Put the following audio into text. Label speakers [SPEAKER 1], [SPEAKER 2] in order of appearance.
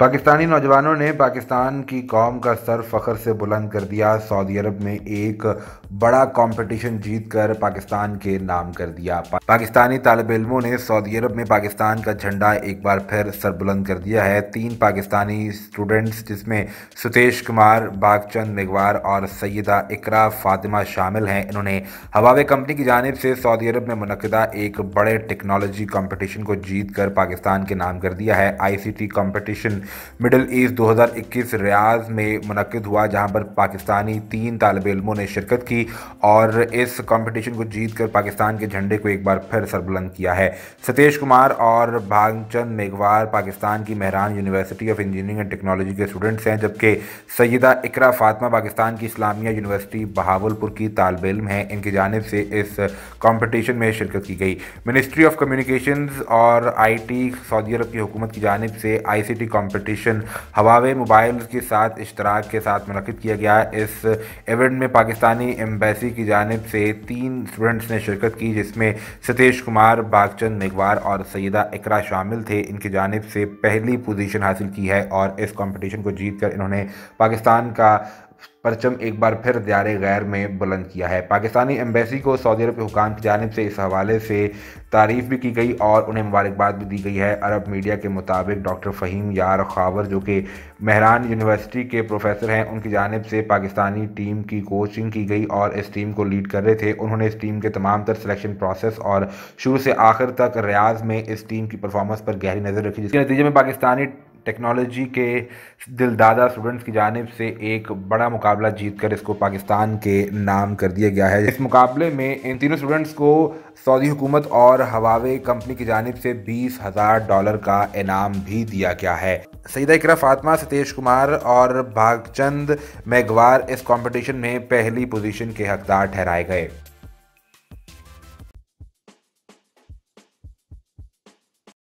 [SPEAKER 1] पाकिस्तानी नौजवानों ने पाकिस्तान की कौम का सर फ़खर से बुलंद कर दिया सऊदी अरब में एक बड़ा कंपटीशन जीतकर पाकिस्तान के नाम कर दिया पाकिस्तानी तालब इलमों ने सऊदी अरब में पाकिस्तान का झंडा एक बार फिर सर बुलंद कर दिया है तीन पाकिस्तानी स्टूडेंट्स जिसमें सुतेश कुमार बागचंद मेघवार और सैदा इकरा फातिमा शामिल हैं इन्होंने हवावे कंपनी की जानब से सऊदी अरब में मनदा एक बड़े टेक्नोलॉजी कॉम्पटिशन को जीत कर पाकिस्तान के नाम कर दिया है ICT competition Middle East 2021 Riyadh में मनक़द हुआ जहां पर पाकिस्तानी तीन तालब इलमों ने शिरकत की और इस कंपटीशन को जीत कर पाकिस्तान के झंडे को एक बार फिर सरबुलंद किया है सतीश कुमार और भागचंद मेघवार पाकिस्तान की Mehran university of engineering and technology के स्टूडेंट्स हैं जबकि सैदा इकरा फातमा पाकिस्तान की इस्लामिया यूनिवर्सिटी बहावलपुर की तालब इलम है इनकी जानब से इस कॉम्पिटिशन में शिरकत की गई मिनिस्ट्री ऑफ कम्युनिकेशन और आई टी सऊदी अरब की हुकूमत की जानब से I C T competition Huawei mobile के साथ इश्तराक के साथ मनक़द किया गया इस इवेंट में पाकिस्तानी एम्बेसी की जानब से तीन स्टूडेंट्स ने शिरकत की जिसमें सतीश कुमार बागचंद मेघवार और सैदा इकरा शामिल थे इनकी जानब से पहली पोजीशन हासिल की है और इस कंपटीशन को जीत कर इन्होंने पाकिस्तान का परचम एक बार फिर दियारे गैर में बुलंद किया है पाकिस्तानी एम्बेसी को सऊदी अरब के हुकाम की जानब से इस हवाले से तारीफ भी की गई और उन्हें मुबारकबाद भी दी गई है अरब मीडिया के मुताबिक डॉक्टर फ़हीम यार खावर जो कि महरान यूनिवर्सिटी के प्रोफेसर हैं उनकी जानब से पाकिस्तानी टीम की कोचिंग की गई और इस टीम को लीड कर रहे थे उन्होंने इस टीम के तमाम तर सिलेक्शन प्रोसेस और शुरू से आखिर तक रियाज में इस टीम की परफॉर्मेंस पर गहरी नज़र रखी जिसके नतीजे में पाकिस्तानी टेक्नोलॉजी के दिलदादा स्टूडेंट्स की जानब से एक बड़ा मुकाबला जीत कर इसको पाकिस्तान के नाम कर दिया गया है इस मुकाबले में इन तीनों स्टूडेंट्स को सऊदी हुकूमत और हवावे कंपनी की जानब से बीस हज़ार डॉलर का इनाम भी दिया गया है सईदा इकरा फातमा सतीश कुमार और भागचंद मेघवार इस कॉम्पिटिशन में पहली पोजिशन के हकदार ठहराए गए